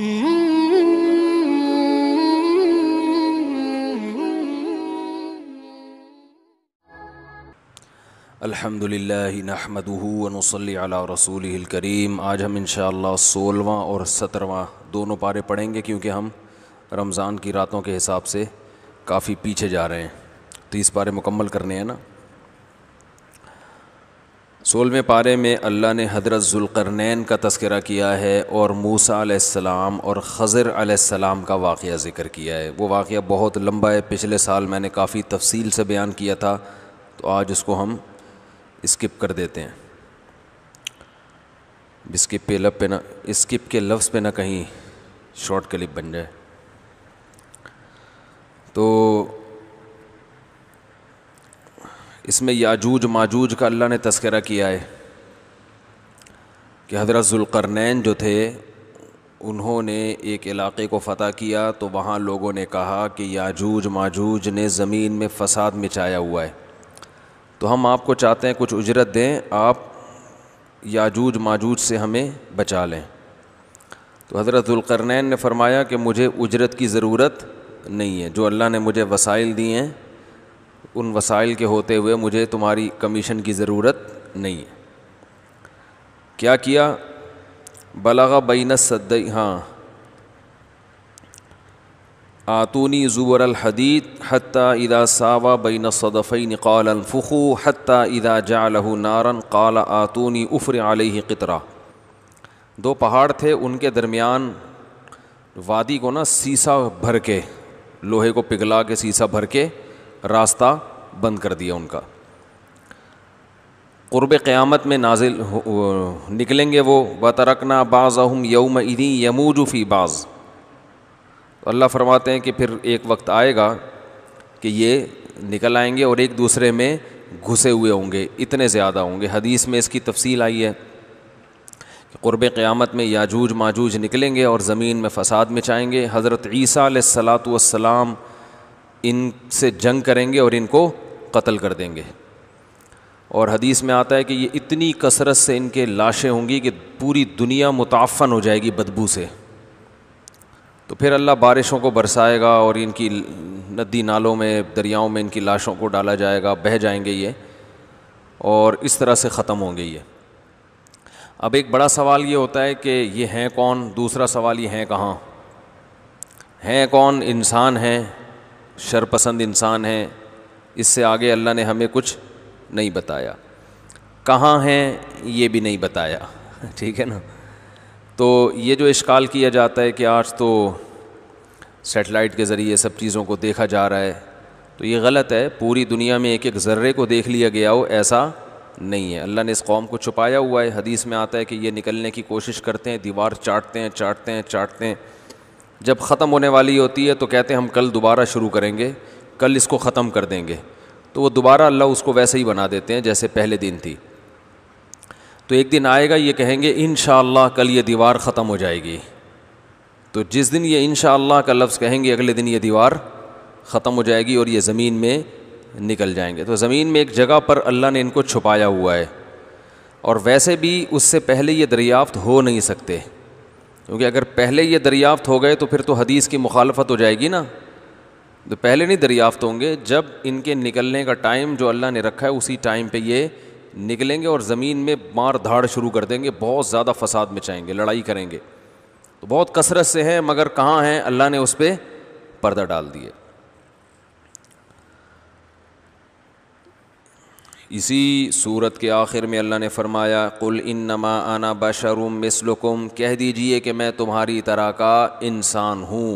لله نحمده ونصلي على رسوله करीम आज हम इन सोलवा और सत्रवा दोनों पारे पढ़ेंगे क्योंकि हम रमज़ान की रातों के हिसाब से काफ़ी पीछे जा रहे हैं तो इस पारे मुकम्मल करने हैं ना सोलवे पारे में अल्लाह ने हजरत ज़ुल्करनैन का तस्करा किया है और मूसा आसमाम और ख़र आसमाम का वाक़ ज़िक्र किया है वो वाक़ बहुत लम्बा है पिछले साल मैंने काफ़ी तफसील से बयान किया था तो आज उसको हम इस्किप कर देते हैं स्किप पे लफ पे ना इस्किप के लफ्ज़ पे ना कहीं शॉर्ट क्लिप बन जाए तो इसमें याजूज माजूज का अल्लाह ने तस्करा किया है कि हज़रत ज़ुल्करनैन जो थे उन्होंने एक इलाके को फ़तह किया तो वहाँ लोगों ने कहा कि याजूज माजूज ने ज़मीन में फ़साद मिचाया हुआ है तो हम आपको चाहते हैं कुछ उजरत दें आप याजूज माजूज से हमें बचा लें तो हज़रत ज़ुल्करनैन ने फरमाया कि मुझे उजरत की ज़रूरत नहीं है जो अल्लाह ने मुझे वसाइल दिए हैं उन वसाइल के होते हुए मुझे तुम्हारी कमीशन की ज़रूरत नहीं क्या किया बलागा बैन सदई हाँ आतूनी ज़ुबर हदीत हती इदा सावा बैन सदफ़ी निकाल अलफ़ु हती इदा जालहू नारन काला आतूनी उफ़र आलही कतरा दो पहाड़ थे उनके दरमियान वादी को ना सीसा भर के लोहे को पिघला के सीसा भर के रास्ता बंद कर दिया उनका क़ुरब क़्यामत में नाजिल निकलेंगे वो बतरकना बाज़ अहम यौम इदी यमूजफ़ी बाज़ तो अल्लाह फरमाते हैं कि फिर एक वक्त आएगा कि ये निकल आएंगे और एक दूसरे में घुसे हुए होंगे इतने ज़्यादा होंगे हदीस में इसकी तफसील आई है कि क़ुरब क़्यामत में याजूज माजूज निकलेंगे और ज़मीन में फ़साद मचाएंगे हज़रत ईसी सलात इन से जंग करेंगे और इनको कत्ल कर देंगे और हदीस में आता है कि ये इतनी कसरत से इनके लाशें होंगी कि पूरी दुनिया मुताफ़न हो जाएगी बदबू से तो फिर अल्लाह बारिशों को बरसाएगा और इनकी नदी नालों में दरियाओं में इनकी लाशों को डाला जाएगा बह जाएंगे ये और इस तरह से ख़त्म होंगे ये अब एक बड़ा सवाल ये होता है कि ये हैं कौन दूसरा सवाल ये हैं कहाँ हैं कौन इंसान हैं शरपसंद इंसान हैं इससे आगे अल्लाह ने हमें कुछ नहीं बताया कहाँ हैं ये भी नहीं बताया ठीक है ना तो ये जो इश्काल किया जाता है कि आज तो सेटेलाइट के ज़रिए सब चीज़ों को देखा जा रहा है तो ये गलत है पूरी दुनिया में एक एक ज़र्रे को देख लिया गया हो ऐसा नहीं है अल्लाह ने इस कौम को छुपाया हुआ है हदीस में आता है कि ये निकलने की कोशिश करते हैं दीवार चाटते हैं चाटते हैं चाटते हैं जब ख़त्म होने वाली होती है तो कहते हैं हम कल दोबारा शुरू करेंगे कल इसको ख़त्म कर देंगे तो वो दोबारा अल्लाह उसको वैसे ही बना देते हैं जैसे पहले दिन थी तो एक दिन आएगा ये कहेंगे इन कल ये दीवार ख़त्म हो जाएगी तो जिस दिन ये इन का लफ्ज़ कहेंगे अगले दिन ये दीवार ख़त्म हो जाएगी और ये ज़मीन में निकल जाएंगे तो ज़मीन में एक जगह पर अल्लाह ने इनको छुपाया हुआ है और वैसे भी उससे पहले ये दरियाफ्त हो नहीं सकते क्योंकि अगर पहले ये दरियाफ्त हो गए तो फिर तो हदीस की मुखालफत हो जाएगी ना तो पहले नहीं दरियाफ्त होंगे जब इनके निकलने का टाइम जो अल्लाह ने रखा है उसी टाइम पे ये निकलेंगे और ज़मीन में मार धाड़ शुरू कर देंगे बहुत ज़्यादा फसाद मचाएंगे लड़ाई करेंगे तो बहुत कसरत से हैं मगर कहाँ हैं अल्लाह ने उस पर पर्दा डाल दिए इसी सूरत के आखिर में अल्लाह ने फरमाया कुल इन नमा आना बशरुम मिसलकुम कह दीजिए कि मैं तुम्हारी तरह का इंसान हूँ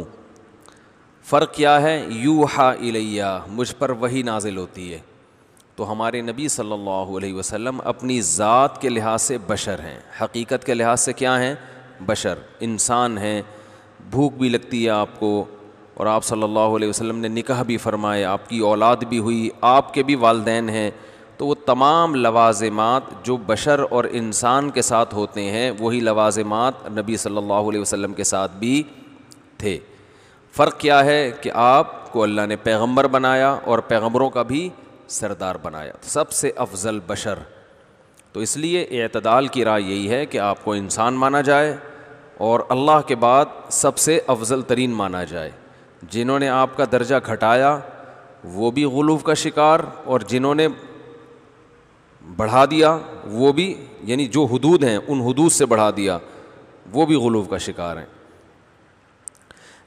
फ़र्क क्या है यू हा इलैया मुझ पर वही नाजिल होती है तो हमारे नबी सल्लल्लाहु अलैहि वसल्लम अपनी ज़ात के लिहाज से बशर हैं हकीकत के लिहाज से क्या हैं बशर इंसान हैं भूख भी लगती है आपको और आप सल्लल्लाहु अलैहि वसल्लम ने निकाह भी फरमाए आपकी औलाद भी हुई आपके भी वालदेन हैं तो वो तमाम लवाजमात जो बशर और इंसान के साथ होते हैं वही लवाजमात नबी सल्लल्लाहु अलैहि वसल्लम के साथ भी थे फ़र्क क्या है कि आपको अल्लाह ने पैगंबर बनाया और पैगंबरों का भी सरदार बनाया तो सबसे अफजल बशर तो इसलिए अतदाल की राय यही है कि आपको इंसान माना जाए और अल्लाह के बाद सबसे अफजल तरीन माना जाए जिन्होंने आपका दर्जा घटाया वो भी गुलूफ का शिकार और जिन्होंने बढ़ा दिया वो भी यानी जो हदूद हैं उन हदूद से बढ़ा दिया वो भी गलूब का शिकार हैं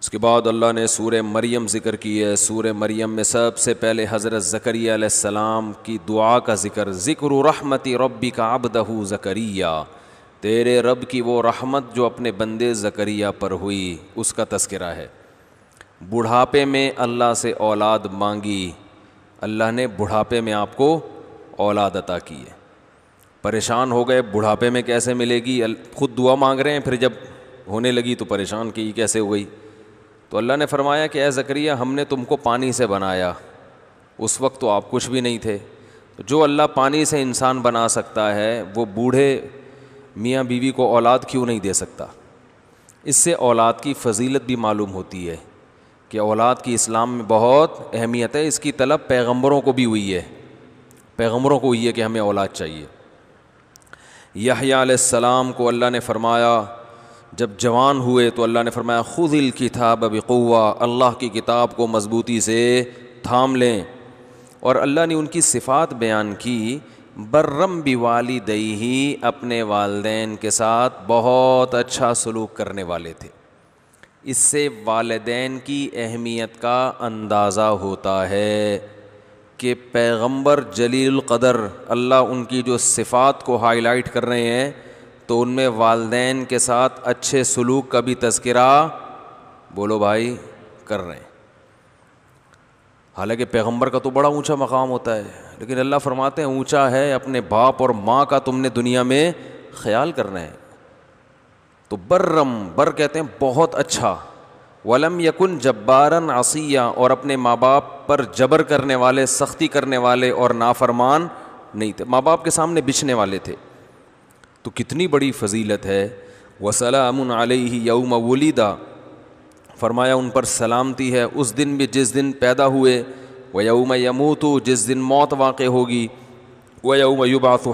उसके बाद अल्लाह ने सूर मरियम ज़िक्र की है सूर मरियम में सबसे पहले हज़रत ज़करियाम की दुआ का ज़िक्र ज़िक्र रहमती रबी का अबदहू ज़करिया तेरे रब की वो रहमत जो अपने बंदे ज़करिया पर हुई उसका तस्करा है बुढ़ापे में अल्लाह से औलाद मांगी अल्लाह ने बुढ़ापे में आपको औलाद अता की है परेशान हो गए बुढ़ापे में कैसे मिलेगी खुद दुआ मांग रहे हैं फिर जब होने लगी तो परेशान की कैसे हो गई तो अल्लाह ने फरमाया कि ए ज़क्रिया हमने तुमको पानी से बनाया उस वक्त तो आप कुछ भी नहीं थे तो जो अल्लाह पानी से इंसान बना सकता है वो बूढ़े मियाँ बीवी को औलाद क्यों नहीं दे सकता इससे औलाद की फजीलत भी मालूम होती है कि औलाद की इस्लाम में बहुत अहमियत है इसकी तलब पैगम्बरों को भी हुई है पैगम्बरों को हुई है कि हमें औलाद चाहिए याह्याम को अल्लाह ने फ़रमाया जब जवान हुए तो अल्लाह ने फ़रमाया खुद इल किताब बवा अल्लाह की किताब को मज़बूती से थाम लें और अल्लाह ने उनकी सिफ़ात बयान की बर्रम भी वाली दई ही अपने वालदे के साथ बहुत अच्छा सलूक करने वाले थे इससे वालदेन की अहमियत का अंदाज़ा होता है कि पैगंबर जलील कदर अल्लाह उनकी जो सिफ़ात को हाईलाइट कर रहे हैं तो उनमें वालदेन के साथ अच्छे सलूक का भी तस्करा बोलो भाई कर रहे हैं हालांकि पैगंबर का तो बड़ा ऊंचा मकाम होता है लेकिन अल्लाह फरमाते हैं ऊंचा है अपने बाप और माँ का तुमने दुनिया में ख्याल करना है तो बर्रम बर कहते हैं बहुत अच्छा वलम यकुन जब्बारन आसिया और अपने माँ बाप पर जबर करने वाले सख्ती करने वाले और नाफरमान नहीं थे माँ बाप के सामने बिछने वाले थे तो कितनी बड़ी फजीलत है वसलाम ही यौम वलीदा फरमाया उन पर सलामती है उस दिन भी जिस दिन पैदा हुए व यमू तो जिस दिन मौत वाक़ होगी व यौम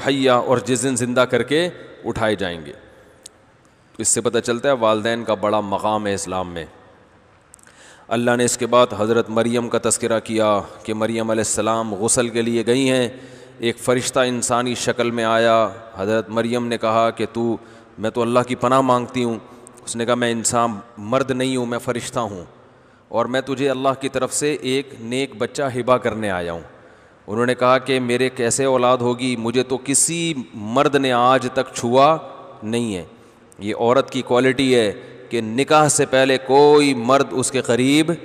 हैया और जिस दिन ज़िंदा करके उठाए जाएंगे तो इससे पता चलता है वालदेन का बड़ा मकाम है इस्लाम में अल्लाह ने इसके बाद हज़रत मरीम का तस्करा किया कि मरीम आसमाम गसल के लिए गई हैं एक फ़रिश्ता इंसानी शक्ल में आया हज़रत मरीम ने कहा कि तू मैं तो अल्लाह की पनाह मांगती हूँ उसने कहा मैं इंसान मर्द नहीं हूँ मैं फ़रिश्ता हूँ और मैं तुझे अल्लाह की तरफ से एक नेक बच्चा हिबा करने आया हूँ उन्होंने कहा कि मेरे कैसे औलाद होगी मुझे तो किसी मर्द ने आज तक छुआ नहीं है ये औरत की क्वालिटी है कि निकाह से पहले कोई मर्द उसके करीब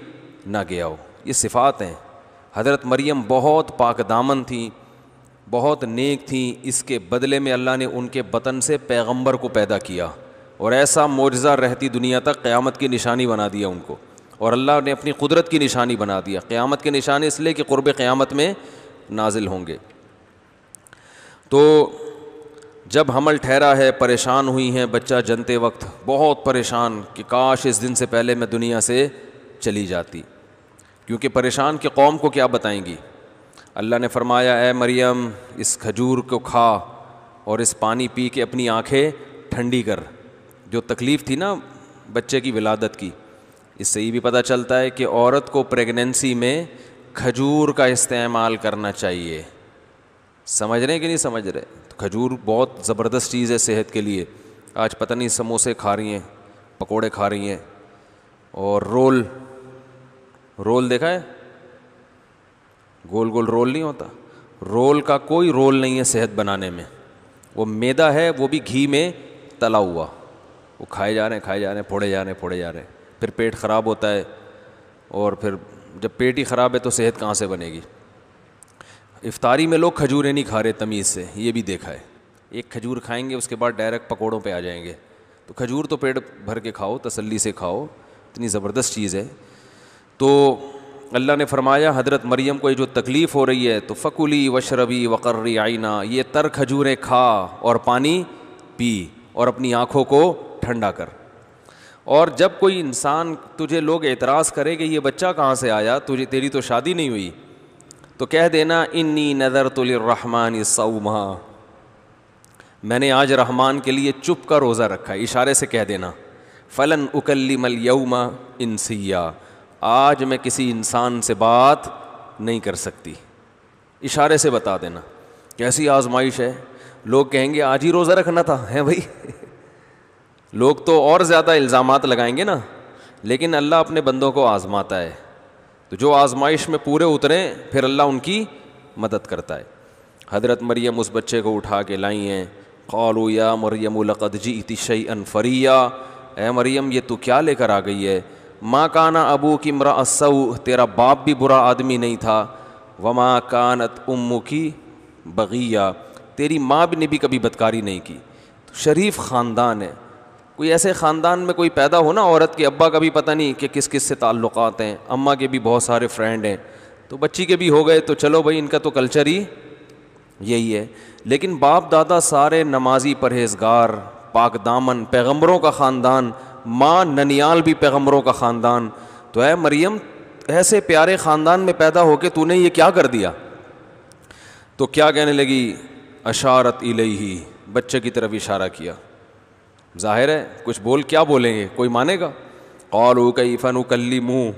ना गया हो ये सिफ़ात हैं हज़रत मरियम बहुत पाक दामन थी बहुत नेक थी इसके बदले में अल्लाह ने उनके बतन से पैगंबर को पैदा किया और ऐसा मुआजा रहती दुनिया तक क़्यामत की निशानी बना दिया उनको और अल्लाह ने अपनी कुदरत की निशानी बना दिया क़्यामत के निशान इसलिए कि क़ुरब क़्यामत में नाजिल होंगे तो जब हमल ठहरा है परेशान हुई हैं बच्चा जनते वक्त बहुत परेशान कि काश इस दिन से पहले मैं दुनिया से चली जाती क्योंकि परेशान के कौम को क्या बताएंगी अल्लाह ने फरमाया ए मरियम इस खजूर को खा और इस पानी पी के अपनी आंखें ठंडी कर जो तकलीफ़ थी ना बच्चे की विलादत की इससे ये भी पता चलता है कि औरत को प्रेगनेंसी में खजूर का इस्तेमाल करना चाहिए समझ रहे कि नहीं समझ रहे खजूर बहुत ज़बरदस्त चीज़ है सेहत के लिए आज पता नहीं समोसे खा रही हैं पकोड़े खा रही हैं और रोल रोल देखा है गोल गोल रोल नहीं होता रोल का कोई रोल नहीं है सेहत बनाने में वो मैदा है वो भी घी में तला हुआ वो खाए जा रहे हैं खाए जा रहे हैं फोड़े जा रहे हैं फोड़े जा रहे हैं फिर पेट ख़राब होता है और फिर जब पेट ही ख़राब है तो सेहत कहाँ से बनेगी इफ्तारी में लोग खजूरें नहीं खा रहे तमीज़ से ये भी देखा है एक खजूर खाएंगे उसके बाद डायरेक्ट पकौड़ों पे आ जाएंगे तो खजूर तो पेट भर के खाओ तसल्ली से खाओ इतनी ज़बरदस्त चीज़ है तो अल्लाह ने फरमाया हज़रत मरीम को ये जो तकलीफ़ हो रही है तो फ़कुली वशरबी वकर्री आइना ये तर खजूरें खा और पानी पी और अपनी आँखों को ठंडा कर और जब कोई इंसान तुझे लोग एतराज़ करे कि ये बच्चा कहाँ से आया तुझे तेरी तो शादी नहीं हुई तो कह देना इन्नी नज़र तुलरहमान सऊमा मैंने आज रहमान के लिए चुप का रोज़ा रखा है इशारे से कह देना फ़लन उकली मल इन सिया आज मैं किसी इंसान से बात नहीं कर सकती इशारे से बता देना कैसी आजमाइश है लोग कहेंगे आज ही रोज़ा रखना था हैं भाई लोग तो और ज़्यादा इल्ज़ाम लगाएंगे ना लेकिन अल्लाह अपने बंदों को आज़माता है तो जो आजमाइश में पूरे उतरें फिर अल्लाह उनकी मदद करता है हज़रत मरियम उस बच्चे को उठा के लाई हैं कौलू या मरियम लक़द जी इतिशई अनफरिया ए मरियम ये तो क्या लेकर आ गई है माँ काना अबू की मरा असऊ तेरा बाप भी बुरा आदमी नहीं था व माँ कानत उम्मू की बगिया तेरी माँ भी ने भी कभी बदकारी नहीं की तो शरीफ ख़ानदान है कोई ऐसे ख़ानदान में कोई पैदा हो ना औरत के अब्बा का भी पता नहीं कि किस किस से ताल्लुक़ हैं अम्मा के भी बहुत सारे फ्रेंड हैं तो बच्ची के भी हो गए तो चलो भाई इनका तो कल्चर ही यही है लेकिन बाप दादा सारे नमाजी परहेजगार पाक दामन पैगम्बरों का ख़ानदान माँ ननियाल भी पैगम्बरों का ख़ानदान तो है मरियम ऐसे प्यारे ख़ानदान में पैदा होके तूने ये क्या कर दिया तो क्या कहने लगी अशारत इले ही बच्चे की तरफ इशारा किया जाहिर है कुछ बोल क्या बोलेंगे कोई मानेगा और ऊ कई फ़न कल्ली मुँह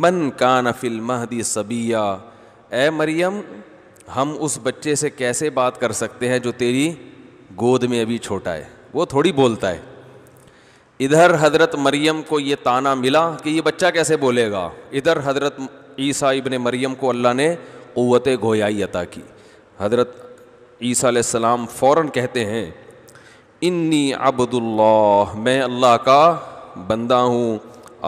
मन का नफिल महदी सबिया ए मरियम हम उस बच्चे से कैसे बात कर सकते हैं जो तेरी गोद में अभी छोटा है वो थोड़ी बोलता है इधर हज़रत मरियम को ये ताना मिला कि ये बच्चा कैसे बोलेगा इधर हज़रत ईसा इबन मरियम को अल्लाह ने क़वत गोयाई अता की हज़रत ईसा सलाम फ़ौर कहते हैं इन्नी अब्दुल्लाह मैं अल्लाह का बंदा हूँ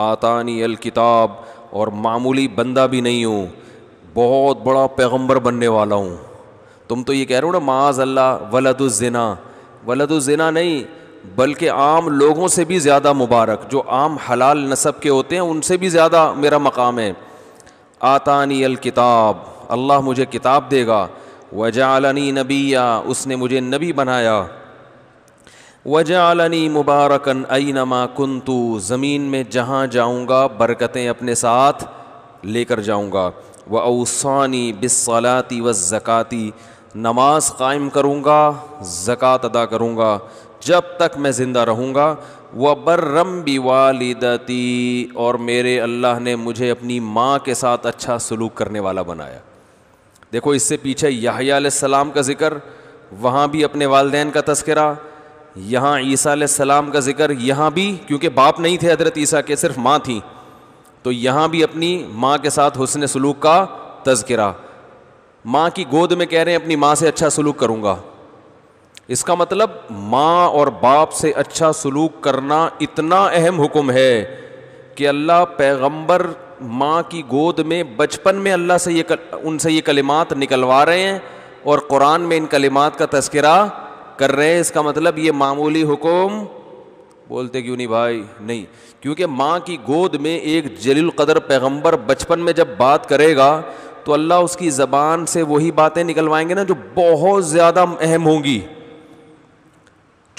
आतानी अल किताब और मामूली बंदा भी नहीं हूँ बहुत बड़ा पैगंबर बनने वाला हूँ तुम तो ये कह रहे हो ना माज अल्लाह वलदुजना वलदुजना नहीं बल्कि आम लोगों से भी ज़्यादा मुबारक जो आम हलाल नस्ब के होते हैं उनसे भी ज़्यादा मेरा मकाम है आतानी अल किताब अल्लाह मुझे किताब देगा वजालनी नबिया उसने मुझे नबी बनाया वजालनी मुबारकन ऐनमा कुंतु ज़मीन में जहाँ जाऊँगा बरकतें अपने साथ लेकर जाऊँगा व अवसानी बिसलाती व ज़क़ाती नमाज कायम करूँगा ज़क़़त अदा करूँगा जब तक मैं ज़िंदा रहूँगा व बर्रम बी वालदती और मेरे अल्लाह ने मुझे अपनी माँ के साथ अच्छा सलूक करने वाला बनाया देखो इससे पीछे याहिया सलाम का ज़िक्र वहाँ भी अपने वालदेन का तस्करा यहाँ ईसा सलाम का जिक्र यहाँ भी क्योंकि बाप नहीं थे हजरत ईसा के सिर्फ माँ थी तो यहाँ भी अपनी माँ के साथ हुसन सलूक का तस्करा माँ की गोद में कह रहे हैं अपनी माँ से अच्छा सलूक करूँगा इसका मतलब माँ और बाप से अच्छा सलूक करना इतना अहम हुक्म है कि अल्लाह पैगम्बर माँ की गोद में बचपन में अल्लाह से ये उनसे ये कलिमात निकलवा रहे हैं और कुरान में इन कलिमात का तस्करा कर रहे हैं इसका मतलब ये मामूली हुक्म बोलते क्यों नहीं भाई नहीं क्योंकि माँ की गोद में एक जलील कदर पैगंबर बचपन में जब बात करेगा तो अल्लाह उसकी ज़बान से वही बातें निकलवाएंगे ना जो बहुत ज़्यादा अहम होंगी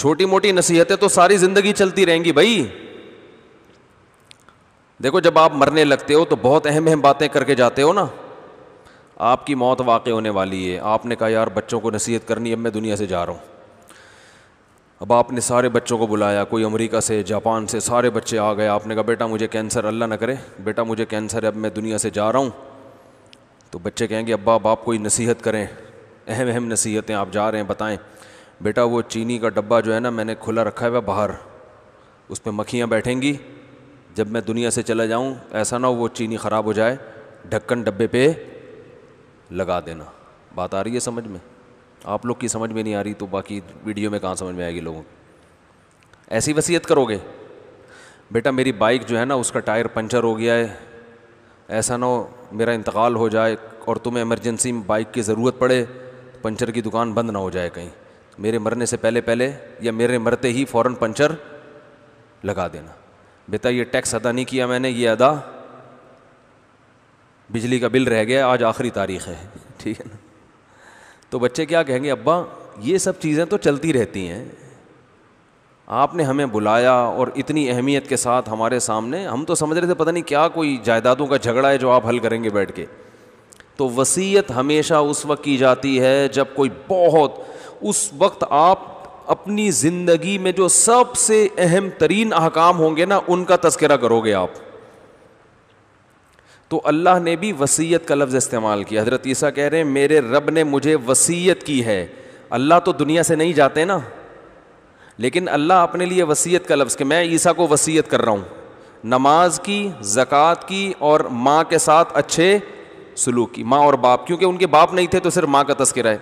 छोटी मोटी नसीहतें तो सारी ज़िंदगी चलती रहेंगी भाई देखो जब आप मरने लगते हो तो बहुत अहम अहम बातें करके जाते हो ना आपकी मौत वाकई होने वाली है आपने कहा यार बच्चों को नसीहत करनी अब मैं दुनिया से जा रहा हूँ अब आपने सारे बच्चों को बुलाया कोई अमेरिका से जापान से सारे बच्चे आ गए आपने कहा बेटा मुझे कैंसर अल्लाह ना करे बेटा मुझे कैंसर है अब मैं दुनिया से जा रहा हूँ तो बच्चे कहेंगे अब्बा अब आप कोई नसीहत करें अहम अहम नसीहतें आप जा रहे हैं बताएं बेटा वो चीनी का डब्बा जो है ना मैंने खुला रखा है वह बाहर उस पर मक्खियाँ बैठेंगी जब मैं दुनिया से चला जाऊँ ऐसा ना हो वो चीनी ख़राब हो जाए ढक्कन डब्बे पे लगा देना बात आ रही है समझ में आप लोग की समझ में नहीं आ रही तो बाकी वीडियो में कहाँ समझ में आएगी लोगों को ऐसी वसीयत करोगे बेटा मेरी बाइक जो है ना उसका टायर पंचर हो गया है ऐसा ना हो मेरा इंतकाल हो जाए और तुम्हें इमरजेंसी में बाइक की ज़रूरत पड़े पंचर की दुकान बंद ना हो जाए कहीं मेरे मरने से पहले पहले या मेरे मरते ही फ़ौर पंचर लगा देना बेटा ये टैक्स अदा नहीं किया मैंने ये अदा बिजली का बिल रह गया आज आखिरी तारीख है ठीक है ना तो बच्चे क्या कहेंगे अब्बा ये सब चीज़ें तो चलती रहती हैं आपने हमें बुलाया और इतनी अहमियत के साथ हमारे सामने हम तो समझ रहे थे पता नहीं क्या कोई जायदादों का झगड़ा है जो आप हल करेंगे बैठ के तो वसीयत हमेशा उस वक्त की जाती है जब कोई बहुत उस वक्त आप अपनी ज़िंदगी में जो सबसे अहम तरीन अहकाम होंगे ना उनका तस्करा करोगे आप तो अल्लाह ने भी वसीयत का लफ्ज़ इस्तेमाल किया हज़रत ईसा कह रहे हैं मेरे रब ने मुझे वसीयत की है अल्लाह तो दुनिया से नहीं जाते ना लेकिन अल्लाह अपने लिए वसीयत का लफ्ज़ कि मैं ईसा को वसीयत कर रहा हूँ नमाज की ज़क़़त की और माँ के साथ अच्छे सलूक की माँ और बाप क्योंकि उनके बाप नहीं थे तो सिर्फ माँ का तस्कर है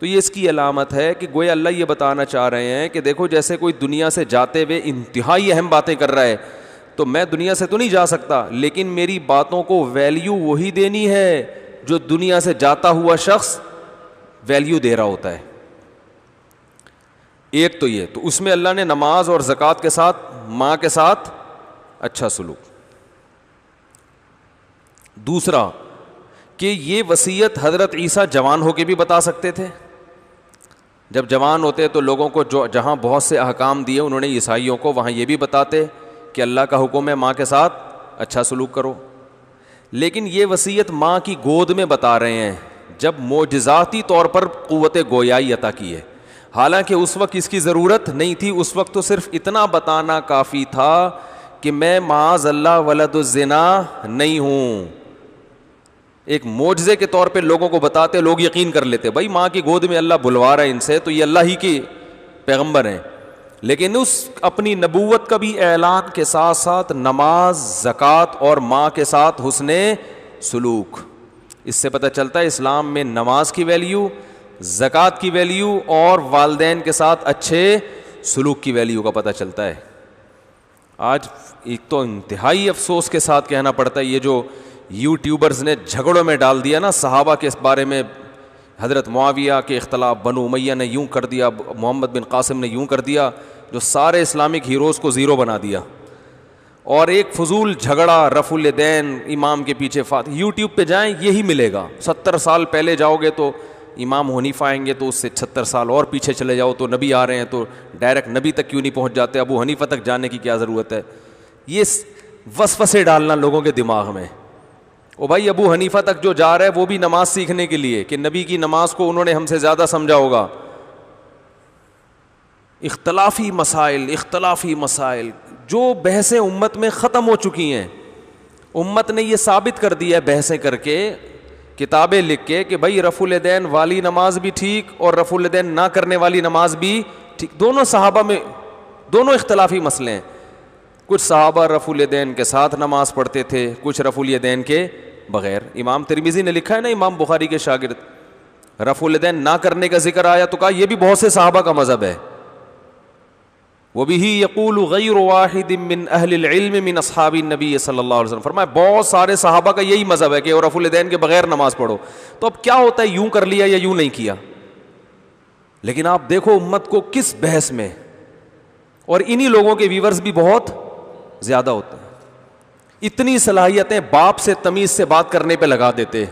तो ये इसकी अलामत है कि गोए अल्लाह ये बताना चाह रहे हैं कि देखो जैसे कोई दुनिया से जाते हुए इंतहाई अहम बातें कर रहा है तो मैं दुनिया से तो नहीं जा सकता लेकिन मेरी बातों को वैल्यू वही देनी है जो दुनिया से जाता हुआ शख्स वैल्यू दे रहा होता है एक तो ये तो उसमें अल्लाह ने नमाज और ज़क़़त के साथ माँ के साथ अच्छा सलूक दूसरा कि ये वसीयत हज़रत ईसा जवान होके भी बता सकते थे जब जवान होते तो लोगों को जो जहाँ बहुत से अहकाम दिए उन्होंने ईसाइयों को वहाँ ये भी बताते कि अल्लाह का हुक्म है माँ के साथ अच्छा सलूक करो लेकिन ये वसीयत माँ की गोद में बता रहे हैं जब मोजाती तौर पर क़वत गोयाई अता की है हालांकि उस वक्त इसकी ज़रूरत नहीं थी उस वक्त तो सिर्फ इतना बताना काफ़ी था कि मैं माज अल्लाह वलदुजना नहीं हूँ एक मोजे के तौर पे लोगों को बताते लोग यकीन कर लेते भाई माँ की गोद में अल्लाह बुलवा रहा है इनसे तो ये अल्लाह ही के पैगंबर हैं लेकिन उस अपनी नबूत का भी ऐलान के साथ साथ नमाज ज़क़़त और माँ के साथ हुसन सलूक इससे पता चलता है इस्लाम में नमाज की वैल्यू ज़क़़त की वैल्यू और वालदेन के साथ अच्छे सलूक की वैल्यू का पता चलता है आज एक तो इंतहाई अफसोस के साथ कहना पड़ता है ये जो यूट्यूबर्स ने झगड़ों में डाल दिया ना सहाबा के इस बारे में हज़रत मुआविया के अख्तलाफ बनु उमैया ने यूँ कर दिया मोहम्मद बिन कासिम ने यूँ कर दिया जो सारे इस्लामिक हीरोज़ को ज़ीरो बना दिया और एक फजूल झगड़ा रफुल दैन इमाम के पीछे फात यूट्यूब पर जाएँ यही मिलेगा सत्तर साल पहले जाओगे तो इमाम हो नहीं तो उससे छत्तर साल और पीछे चले जाओ तो नबी आ रहे हैं तो डायरेक्ट नबी तक क्यों नहीं पहुंच जाते अबू हनीफा तक जाने की क्या ज़रूरत है ये वसवसे डालना लोगों के दिमाग में वो भाई अबू हनीफा तक जो जा रहा है वो भी नमाज सीखने के लिए कि नबी की नमाज को उन्होंने हमसे ज़्यादा समझा होगा इख्तलाफी मसाइल इख्तलाफी मसाइल जो बहसें उम्मत में ख़त्म हो चुकी हैं उम्मत ने ये साबित कर दिया है बहसें करके किताबें लिख के कि भाई रफ़ुलदैन वाली नमाज भी ठीक और रफ़ुलदैन ना करने वाली नमाज भी ठीक दोनों सहाबा में दोनों इख्तलाफी मसले हैं कुछ रफुल दैन के साथ नमाज़ पढ़ते थे कुछ रफ़ुलदैन के बग़ैर इमाम तिरमिज़ी ने लिखा है ना इमाम बुखारी के शागिर्द रफ़ुलदैन ना करने का जिक्र आया तो कहा यह भी बहुत से साहबा का मज़हब है वह भी ही यकूल गैर वाहिदिन अहलम मिन असहाबी नबी सल्ला फरमाए बहुत सारे साहबा का यही मज़हब है कि और रफ़ुलदैन के बग़ैर नमाज़ पढ़ो तो अब क्या होता है यूं कर लिया या यूं नहीं किया लेकिन आप देखो उम्मत को किस बहस में और इन्हीं लोगों के व्यूवर्स भी बहुत ज़्यादा होते हैं इतनी सलाहियतें बाप से तमीज़ से बात करने पे लगा देते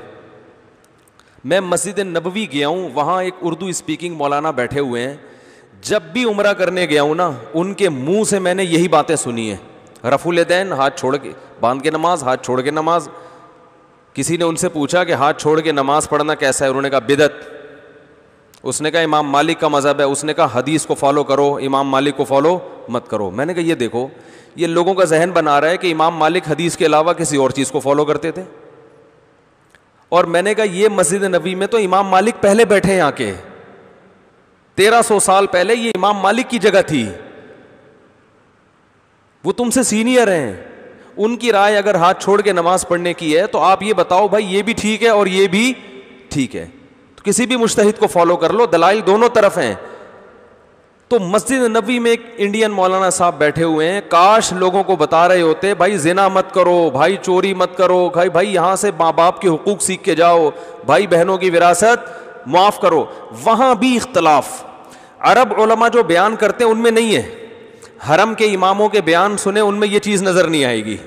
मैं मस्जिद नबवी गया हूँ वहाँ एक उर्दू स्पीकिंग मौलाना बैठे हुए हैं जब भी उम्र करने गया हूँ ना उनके मुंह से मैंने यही बातें सुनी हैं रफुल दैन हाथ छोड़ के बांध के नमाज हाथ छोड़ के नमाज किसी ने उनसे पूछा कि हाथ छोड़ के नमाज पढ़ना कैसा है उन्होंने कहा बिदत उसने कहा इमाम मालिक का मज़हब है उसने कहा हदीस को फॉलो करो इमाम मालिक को फॉलो मत करो मैंने कहा ये देखो ये लोगों का जहन बना रहा है कि इमाम मालिक हदीस के अलावा किसी और चीज़ को फॉलो करते थे और मैंने कहा ये मस्जिद नबी में तो इमाम मालिक पहले बैठे हैं आके तेरह सौ साल पहले ये इमाम मालिक की जगह थी वो तुमसे सीनियर हैं उनकी राय अगर हाथ छोड़ के नमाज पढ़ने की है तो आप ये बताओ भाई ये भी ठीक है और ये भी ठीक है तो किसी भी मुश्तहिद को फॉलो कर लो दलाइल दोनों तरफ हैं तो मस्जिद नबी में एक इंडियन मौलाना साहब बैठे हुए हैं काश लोगों को बता रहे होते भाई जिना मत करो भाई चोरी मत करो भाई भाई यहाँ से माँ बाप के हकूक सीख के जाओ भाई बहनों की विरासत माफ़ करो वहाँ भी इख्तलाफ अरब उलमा जो बयान करते हैं उनमें नहीं है हरम के इमामों के बयान सुने उनमें यह चीज़ नज़र नहीं आएगी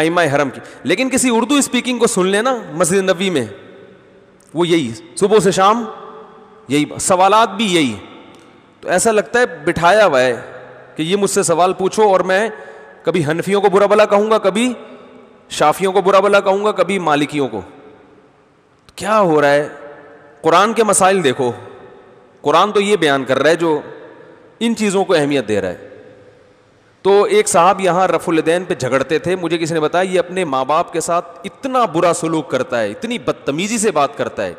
आईमा हरम की लेकिन किसी उर्दू स्पीकिंग को सुन लेना मस्जिद नबी में वो यही सुबह से शाम यही सवालात भी यही तो ऐसा लगता है बिठाया हुआ है कि ये मुझसे सवाल पूछो और मैं कभी हनफियों को बुरा भला कहूंगा कभी शाफियों को बुरा भला कहूंगा कभी मालिकियों को तो क्या हो रहा है कुरान के मसाइल देखो कुरान तो ये बयान कर रहा है जो इन चीज़ों को अहमियत दे रहा है तो एक साहब यहां रफुलदैन पे झगड़ते थे मुझे किसी ने बताया ये अपने माँ बाप के साथ इतना बुरा सलूक करता है इतनी बदतमीज़ी से बात करता है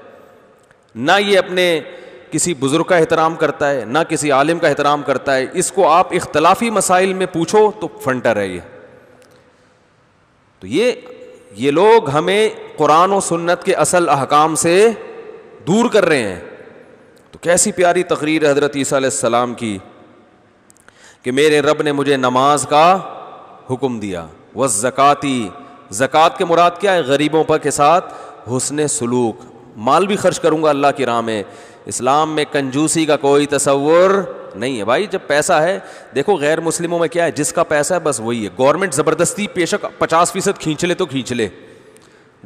ना ये अपने किसी बुज़ुर्ग का एहतराम करता है ना किसी आलिम का एहतराम करता है इसको आप इख्तलाफी मसाइल में पूछो तो फंटर है ये तो ये ये लोग हमें कुरान और सुन्नत के असल अहकाम से दूर कर रहे हैं तो कैसी प्यारी तकरीर हज़रत ईसा ईसीम की कि मेरे रब ने मुझे नमाज का हुक्म दिया वह ज़क़ाती ज़क़़त के मुराद क्या है गरीबों पर के साथ हुसन सलूक माल भी खर्च करूंगा अल्लाह की राह में इस्लाम में कंजूसी का कोई तस्वर नहीं है भाई जब पैसा है देखो गैर मुस्लिमों में क्या है जिसका पैसा है बस वही है गवर्नमेंट ज़बरदस्ती पेशक पचास फीसद खींच ले तो खींच ले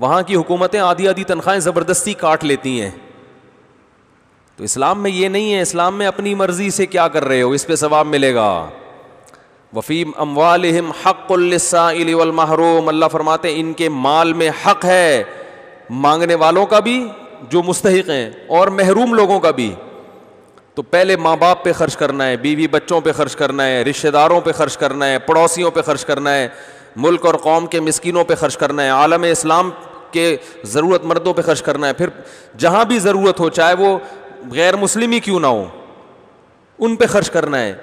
वहां की हुकूमतें आधी आधी तनख्वाहें ज़बरदस्ती काट लेती हैं तो इस्लाम में ये नहीं है इस्लाम में अपनी मर्ज़ी से क्या कर रहे हो इस पर सवाब मिलेगा वफ़ीम अमवालम हक़ुल्लसाइल वलमहरूम अल्लाह फरमाते इनके माल में हक़ है मांगने वालों का भी जो मुस्तक हैं और महरूम लोगों का भी तो पहले माँ बाप पर खर्च करना है बीवी बच्चों पर खर्च करना है रिश्तेदारों पर खर्च करना है पड़ोसियों पर खर्च करना है मुल्क और कौम के मस्किनों पर खर्च करना है आलम इस्लाम के ज़रूरत मर्दों पर खर्च करना है फिर जहाँ भी ज़रूरत हो चाहे वो गैर मुस्लिम ही क्यों ना हो उन पर खर्च करना है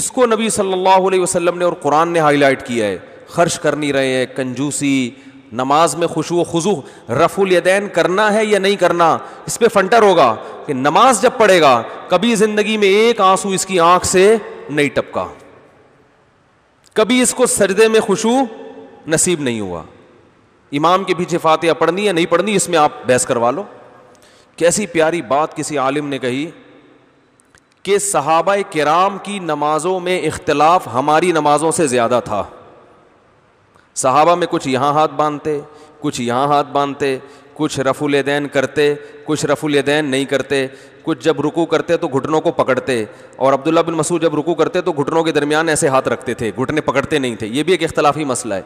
इसको नबी सल्लल्लाहु अलैहि ने और कुरान ने हाईलाइट किया है खर्च कर नहीं रहे हैं कंजूसी नमाज में खुशू खजू रफ़ुल यदैन करना है या नहीं करना इस पर फंटर होगा कि नमाज जब पढ़ेगा कभी ज़िंदगी में एक आंसू इसकी आंख से नहीं टपका कभी इसको सरदे में खुशू नसीब नहीं हुआ इमाम के पीछे फातिहा पढ़नी या नहीं पढ़नी इसमें आप बहस करवा लो कैसी प्यारी बात किसी आलिम ने कही कि सहाबा कराम की नमाज़ों में इख्तलाफ हमारी नमाज़ों से ज़्यादा था सहाबा में कुछ यहाँ हाथ बांधते कुछ यहाँ हाथ बांधते कुछ रफुल दैन करते कुछ रफुल दैन नहीं करते कुछ जब रुकू करते तो घुटनों को पकड़ते और अब्दुल्ला बिन मसूद जब रुकू करते तो घुटनों के दरमियान ऐसे हाथ रखते थे घुटने पकड़ते नहीं थे ये भी एक अख्तलाफी मसला है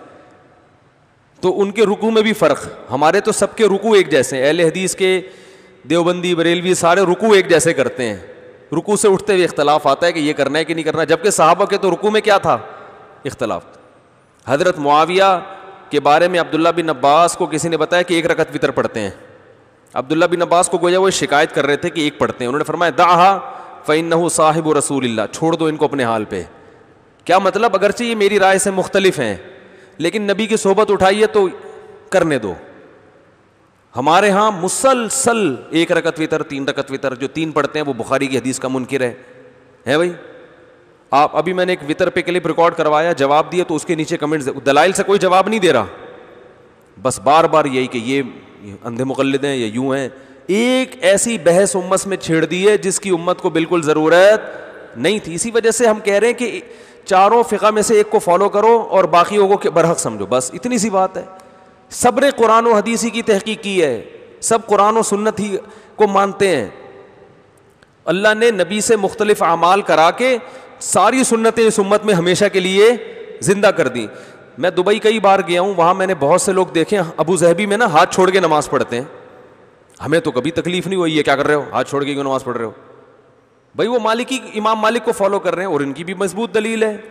तो उनके रुकू में भी फ़र्क हमारे तो सबके रुकू एक जैसे हैं एल हदीस के देवबंदी बरेलवी सारे रुकू एक जैसे करते हैं रुकू से उठते हुए इख्तलाफ आता है कि ये करना है कि नहीं करना जबकि साहबा के तो रुकू में क्या था इख्तलाफ हज़रत मुआविया के बारे में अब्दुल्ला बिन अब्बास को किसी ने बताया कि एक रकत वितर पढ़ते हैं अब्दुल्ला बिन अब्बास को गोया वो शिकायत कर रहे थे कि एक पढ़ते हैं उन्होंने फरमाया दाहा फ़ैन साहिब रसूल छोड़ दो इनको अपने हाल पर क्या मतलब अगरचे ये मेरी राय से मुख्तलिफ हैं लेकिन नबी की सोहबत उठाई है तो करने दो हमारे यहाँ मुसलसल एक रकत वितर तीन रकत वितर जो तीन पढ़ते हैं वो बुखारी की हदीस का मुनकिर है हैं भाई आप अभी मैंने एक वितर पे क्लिप रिकॉर्ड करवाया जवाब दिया तो उसके नीचे कमेंट दलाइल से कोई जवाब नहीं दे रहा बस बार बार यही कि ये अंधे मुकलद हैं या यूं हैं एक ऐसी बहस उम्मत में छेड़ दी है जिसकी उम्मत को बिल्कुल ज़रूरत नहीं थी इसी वजह से हम कह रहे हैं कि चारों फ़िका में से एक को फॉलो करो और बाकी लोगों के बरहक समझो बस इतनी सी बात है सब ने कुरान और हदीसी की तहकीक की है सब कुरान और सुन्नत ही को मानते हैं अल्लाह ने नबी से मुख्तलिफ अमाल करा के सारी सुन्नतें इस उम्मत में हमेशा के लिए ज़िंदा कर दी मैं दुबई कई बार गया हूं वहां मैंने बहुत से लोग देखे अबू जहबी में ना हाथ छोड़ के नमाज़ पढ़ते हैं हमें तो कभी तकलीफ़ नहीं हुई है क्या कर रहे हो हाथ छोड़ के क्यों नमाज़ पढ़ रहे हो भाई वो मालिक मालिकी इमाम मालिक को फॉलो कर रहे हैं और इनकी भी मजबूत दलील है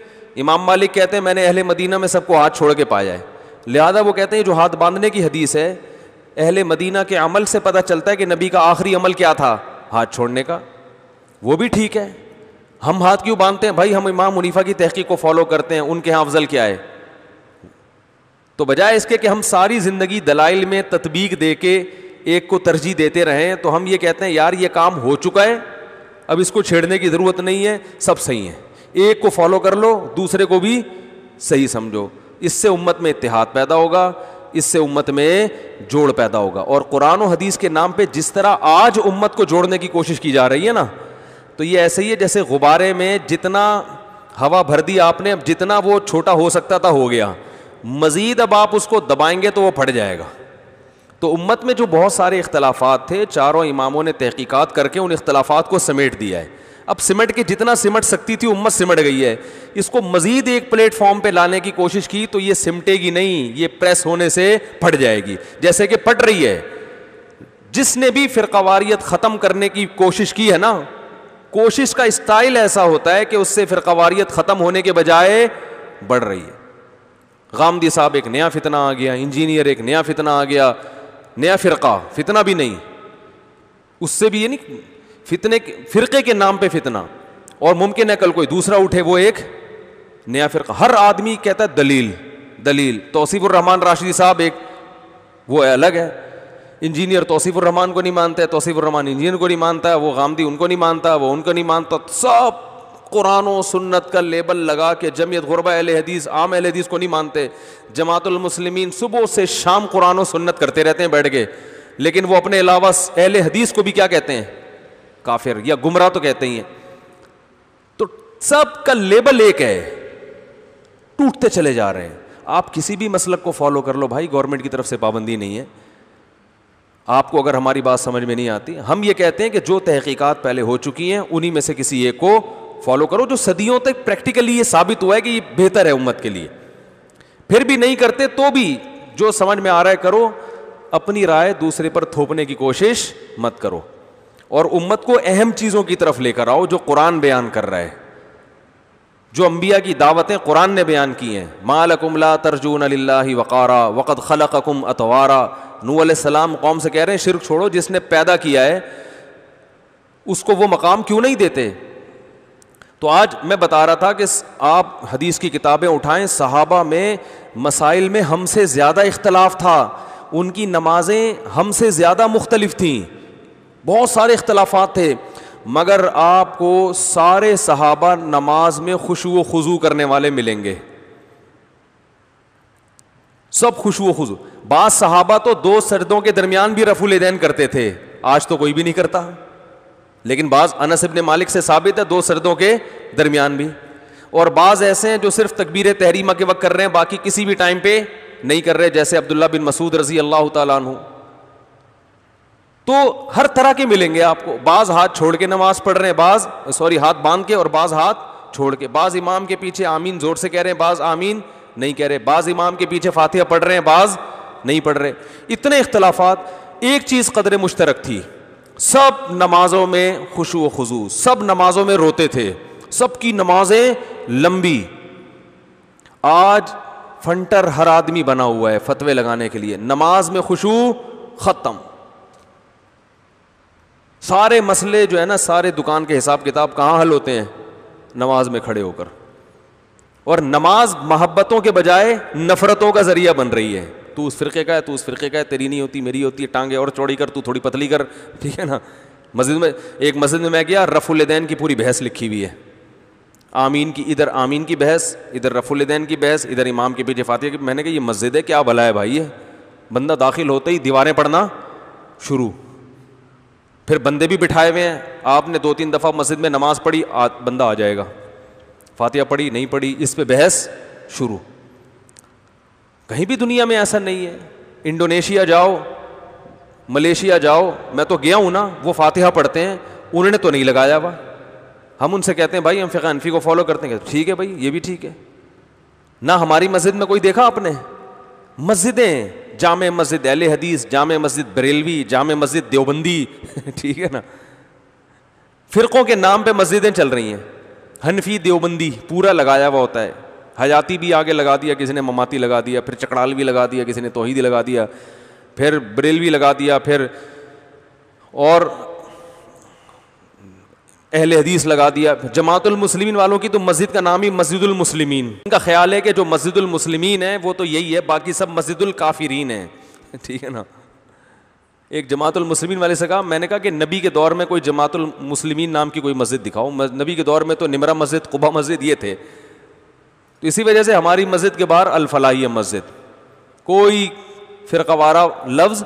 इमाम मालिक कहते हैं मैंने अहले मदीना में सबको हाथ छोड़ के पाया है लिहाजा वो कहते हैं जो हाथ बांधने की हदीस है अहले मदीना के अमल से पता चलता है कि नबी का आखिरी अमल क्या था हाथ छोड़ने का वो भी ठीक है हम हाथ क्यों बांधते हैं भाई हम इमाम मुनीफा की तहकीक को फॉलो करते हैं उनके यहाँ अफजल क्या है तो बजाय इसके कि हम सारी ज़िंदगी दलाइल में तत्बीक दे के एक को तरजीह देते रहें तो हम ये कहते हैं यार ये काम हो चुका है अब इसको छेड़ने की ज़रूरत नहीं है सब सही है एक को फॉलो कर लो दूसरे को भी सही समझो इससे उम्मत में इतिहाद पैदा होगा इससे उम्मत में जोड़ पैदा होगा और कुरान और हदीस के नाम पे जिस तरह आज उम्मत को जोड़ने की कोशिश की जा रही है ना तो ये ऐसे ही है जैसे गुब्बारे में जितना हवा भर दी आपने अब जितना वो छोटा हो सकता था हो गया मज़ीद अब आप उसको दबाएंगे तो वो फट जाएगा तो उम्मत में जो बहुत सारे इख्तलाफात थे चारों इमामों ने तहकीकात करके उन इख्तलाफात को समेट दिया है अब सिमट के जितना सिमट सकती थी उम्मत सिमट गई है इसको मज़ीद एक प्लेटफॉर्म पर लाने की कोशिश की तो ये सिमटेगी नहीं ये प्रेस होने से फट जाएगी जैसे कि फट रही है जिसने भी फिरकावारियत ख़त्म करने की कोशिश की है ना कोशिश का स्टाइल ऐसा होता है कि उससे फिरकवारियत ख़त्म होने के बजाय बढ़ रही है गामदी साहब एक नया फितना आ गया इंजीनियर एक नया फितना आ गया नया फ़िरका फितना भी नहीं उससे भी ये नहीं फितने फ़िरके के नाम पे फितना और मुमकिन है कल कोई दूसरा उठे वो एक नया फ़िरका हर आदमी कहता है दलील दलील तोसीफ़ुर रहमान राशिदी साहब एक वो अलग है इंजीनियर तोसीफ़ुररहमान को नहीं मानता है तोसीफ़ुररहमान इंजीनियर को नहीं मानता है वो गांधी उनको नहीं मानता वो उनको नहीं मानता सब कुरान सुन्नत का लेबल लगा के जमीयत गुरबा अहल हदीस आम अहल हदीस को नहीं मानते जमातुलमसलमिन सुबह से शाम कुरान सुन्नत करते रहते हैं बैठ के लेकिन वो अपने अलावा अहल हदीस को भी क्या कहते हैं काफिर या गुमराह तो कहते ही हैं तो सब का लेबल एक है टूटते चले जा रहे हैं आप किसी भी मसलक को फॉलो कर लो भाई गवर्नमेंट की तरफ से पाबंदी नहीं है आपको अगर हमारी बात समझ में नहीं आती हम ये कहते हैं कि जो तहकीकात पहले हो चुकी हैं उन्हीं में से किसी एक को फॉलो करो जो सदियों तक प्रैक्टिकली ये साबित हुआ है कि ये बेहतर है उम्मत के लिए फिर भी नहीं करते तो भी जो समझ में आ रहा है करो अपनी राय दूसरे पर थोपने की कोशिश मत करो और उम्मत को अहम चीज़ों की तरफ लेकर आओ जो कुरान बयान कर रहा है जो अम्बिया की दावतें कुरान ने बयान की हैं मालकुमला तरजून अल्ला वक़ारा वक़द खलकम अतवारा नू सलाम कौम से कह रहे हैं शिरक छोड़ो जिसने पैदा किया है उसको वो मकाम क्यों नहीं देते तो आज मैं बता रहा था कि आप हदीस की किताबें उठाएं सहाबा में मसाइल में हमसे ज़्यादा इख्तलाफ था उनकी नमाजें हमसे ज़्यादा मुख्तलिफ थीं बहुत सारे इख्तलाफात थे मगर आपको सारे सहाबा नमाज में खुशु खजू करने वाले मिलेंगे सब खुशु खजू बाद सहाबा तो दो सरदों के दरमियान भी रफू लेदैन करते थे आज तो कोई भी नहीं करता लेकिन बाज अनस इबन मालिक से साबित है दो सरदों के दरमियान भी और बाज ऐसे हैं जो सिर्फ तकबीर तहरीमा के वक्त कर रहे हैं बाकी किसी भी टाइम पे नहीं कर रहे जैसे अब्दुल्ला बिन मसूद रजी अल्लाह तु तो हर तरह के मिलेंगे आपको बाज हाथ छोड़ के नमाज पढ़ रहे हैं बाज सॉरी हाथ बांध के और बाज हाथ छोड़ के बाज इमाम के पीछे आमीन जोर से कह रहे हैं बाज आमीन नहीं कह रहे बाज इमाम के पीछे फातिया पढ़ रहे हैं बाज नहीं पढ़ रहे इतने इख्तलाफात एक चीज़ कदर मुश्तरक थी सब नमाजों में खुशु खजू सब नमाजों में रोते थे सबकी नमाजें लंबी आज फंटर हर आदमी बना हुआ है फतवे लगाने के लिए नमाज में खुशू ख़त्म सारे मसले जो है ना सारे दुकान के हिसाब किताब कहाँ हल होते हैं नमाज में खड़े होकर और नमाज मोहब्बतों के बजाय नफरतों का जरिया बन रही है तू उस फिरके का है तू उस फिरके का है तेरी नहीं होती मेरी होती है टांगे और चौड़ी कर तू थोड़ी पतली कर ठीक है ना मस्जिद में एक मस्जिद में मैं गया रफ़ुलदैन की पूरी बहस लिखी हुई है आमीन की इधर आमीन की बहस इधर रफ़ुलदैन की बहस इधर इमाम के पीछे फातिया की मैंने कहा ये मस्जिद है क्या भला है भाई ये बंदा दाखिल होते ही दीवारें पढ़ना शुरू फिर बंदे भी बिठाए हुए हैं आपने दो तीन दफ़ा मस्जिद में नमाज पढ़ी आ, बंदा आ जाएगा फातिहा पढ़ी नहीं पढ़ी इस पर बहस शुरू कहीं भी दुनिया में ऐसा नहीं है इंडोनेशिया जाओ मलेशिया जाओ मैं तो गया हूँ ना वो फातिहा पढ़ते हैं उन्होंने तो नहीं लगाया हुआ हम उनसे कहते हैं भाई हम फ़िका अनफी को फॉलो करते हैं ठीक है भाई ये भी ठीक है ना हमारी मस्जिद में कोई देखा आपने मस्जिदें जाम मस्जिद अहल हदीस जाम मस्जिद बरेलवी जाम मस्जिद देवबंदी ठीक है ना फ़िरक़ों के नाम पे मस्जिदें चल रही हैं हनफी देवबंदी पूरा लगाया हुआ होता है हयाती भी आगे लगा दिया किसी ने ममाती लगा दिया फिर चकड़ाल भी लगा दिया किसी ने तोहदी लगा दिया फिर बरेलवी लगा दिया फिर और अहल हदीस लगा दिया जमातुलमसलिमिन वालों की तो मस्जिद का नाम ही मस्जिदुलमसलिमिन इनका ख्याल है कि जो मस्जिदुलमसलिमिन है वो तो यही है बाकी सब मस्जिदुलकाफिरीन है ठीक है ना एक जमातुलमसलिमिन वाले से कहा मैंने कहा कि नबी के दौर में कोई जमातुलमसलिमिन नाम की कोई मस्जिद दिखाओ नबी के दौर में तो निमरा मस्जिद कुबा मस्जिद ये थे तो इसी वजह से हमारी मस्जिद के बाहर अलफलाहिया मस्जिद कोई फ़िरकवारा लफ्ज़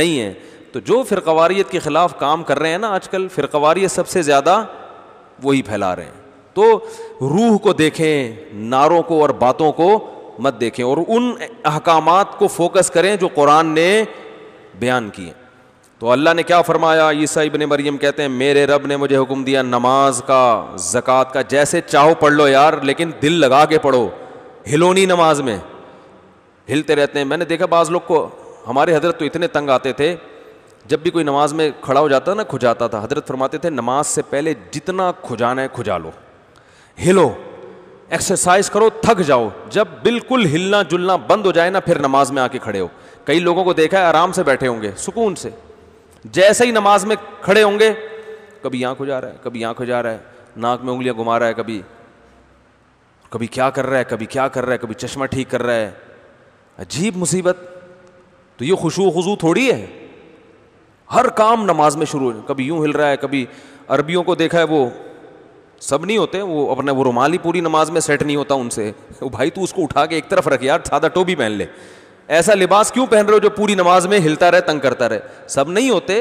नहीं है तो जो फ़िरकवारीत के ख़िलाफ़ काम कर रहे हैं ना आजकल फिर फ़िरकवारीत सबसे ज़्यादा वही फैला रहे हैं तो रूह को देखें नारों को और बातों को मत देखें और उन अहकाम को फोकस करें जो कुरान ने बयान किए तो अल्लाह ने क्या फरमाया ईसा इबन मरियम कहते हैं मेरे रब ने मुझे हुक्म दिया नमाज का जक़ात का जैसे चाहो पढ़ लो यार लेकिन दिल लगा के पढ़ो हिलोनी नमाज में हिलते रहते हैं मैंने देखा बाज़ लोग को हमारे हजरत तो इतने तंग आते थे जब भी कोई नमाज में खड़ा हो जाता ना खुजाता था हजरत फरमाते थे नमाज से पहले जितना खुजाना है खुजा लो हिलो एक्सरसाइज करो थक जाओ जब बिल्कुल हिलना जुलना बंद हो जाए ना फिर नमाज में आके खड़े हो कई लोगों को देखा है आराम से बैठे होंगे सुकून से जैसे ही नमाज में खड़े होंगे कभी यहां हो रहा है कभी यहां हो रहा है नाक में उंगलियां घुमा रहा है कभी कभी क्या कर रहा है कभी क्या कर रहा है कभी चश्मा ठीक कर रहा है अजीब मुसीबत तो ये खुशू खजू थोड़ी है हर काम नमाज में शुरू हो कभी यूं हिल रहा है कभी अरबियों को देखा है वो सब नहीं होते वो अपना वो रुमाली पूरी नमाज में सेट नहीं होता उनसे वो भाई तू उसको उठा के एक तरफ रख यार सादा टोपी पहन ले ऐसा लिबास क्यों पहन रहे हो जो पूरी नमाज में हिलता रहे तंग करता रहे सब नहीं होते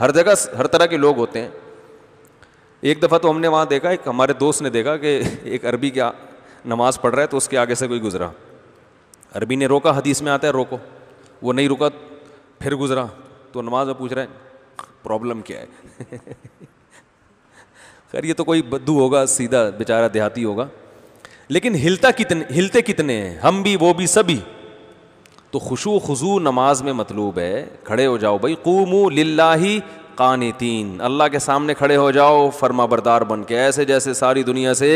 हर जगह हर तरह के लोग होते हैं एक दफ़ा तो हमने वहाँ देखा एक हमारे दोस्त ने देखा कि एक अरबी क्या नमाज़ पढ़ रहा है तो उसके आगे से कोई गुजरा अरबी ने रोका हदीस में आता है रोको वो नहीं रुका फिर गुजरा तो नमाज पूछ रहे हैं प्रॉब्लम क्या है खैर ये तो कोई बद्दू होगा सीधा बेचारा देहाती होगा लेकिन हिलता कितने हिलते कितने हैं हम भी वो भी सभी तो खुशू खजू नमाज में मतलूब है खड़े हो जाओ भाई कूमू लाही तीन अल्लाह के सामने खड़े हो जाओ फर्मा बरदार बन के ऐसे जैसे सारी दुनिया से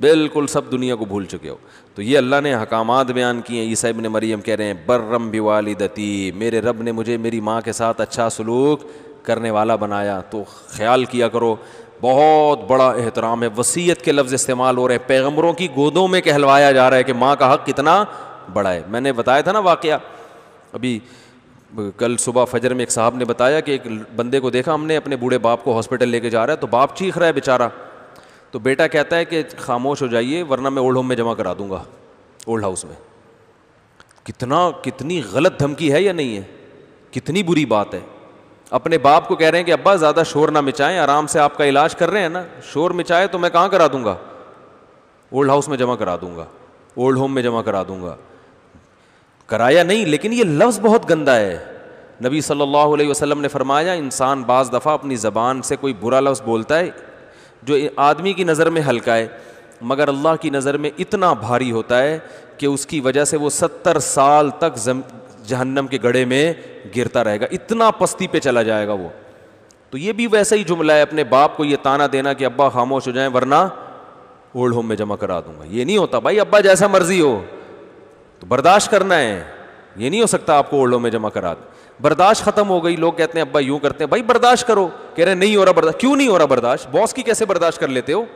बिल्कुल सब दुनिया को भूल चुके हो तो ये अल्लाह ने हकाम बयान किए हैं ईसा इबन मरीम कह रहे हैं बर्रम बिवालिदती मेरे रब ने मुझे मेरी माँ के साथ अच्छा सलूक करने वाला बनाया तो ख्याल किया करो बहुत बड़ा एहतराम है वसीयत के लफ्ज़ इस्तेमाल हो रहे हैं पैगम्बरों की गोदों में कहलवाया जा रहा है कि माँ का हक़ कितना बड़ा है मैंने बताया था ना वाक़ अभी कल सुबह फजर में एक साहब ने बताया कि एक बंदे को देखा हमने अपने बूढ़े बाप को हॉस्पिटल लेके जा रहा है तो बाप चीख रहा है बेचारा तो बेटा कहता है कि खामोश हो जाइए वरना मैं ओल्ड होम में जमा करा दूंगा ओल्ड हाउस में कितना कितनी गलत धमकी है या नहीं है कितनी बुरी बात है अपने बाप को कह रहे हैं कि अब्बा ज़्यादा शोर ना मिचाएं आराम से आपका इलाज कर रहे हैं ना शोर मिचाए तो मैं कहाँ करा दूंगा ओल्ड हाउस में जमा करा दूंगा ओल्ड होम में जमा करा दूंगा कराया नहीं लेकिन ये लफ्ज़ बहुत गंदा है नबी सल्लल्लाहु अलैहि वसल्लम ने फरमाया इंसान बाज़ दफ़ा अपनी ज़बान से कोई बुरा लफ्ज़ बोलता है जो आदमी की नज़र में हल्का है मगर अल्लाह की नज़र में इतना भारी होता है कि उसकी वजह से वो सत्तर साल तक जहन्नम के गढ़े में गिरता रहेगा इतना पस्ती पे चला जाएगा वो तो ये भी वैसा ही जुमला है अपने बाप को ये ताना देना कि अब्बा खामोश हो जाए वरना ओल्ड होम में जमा करा दूंगा ये नहीं होता भाई अब्बा जैसा मर्जी हो तो बर्दाश्त करना है ये नहीं हो सकता आपको ओल्ड होम में जमा करा दें बर्दाश्त खत्म हो गई लोग कहते हैं अब्बा यूं करते हैं भाई बर्दाश्त करो कह रहे नहीं हो रहा बर्दाश्त क्यों नहीं हो रहा बर्दाश्त बॉस की कैसे बर्दाश्त कर लेते हो